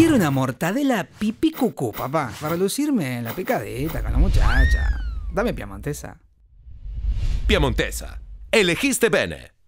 Quiero una mortadela pipí cucú, papá, para lucirme en la picadita con la muchacha. Dame piamontesa. Piamontesa. Elegiste bene.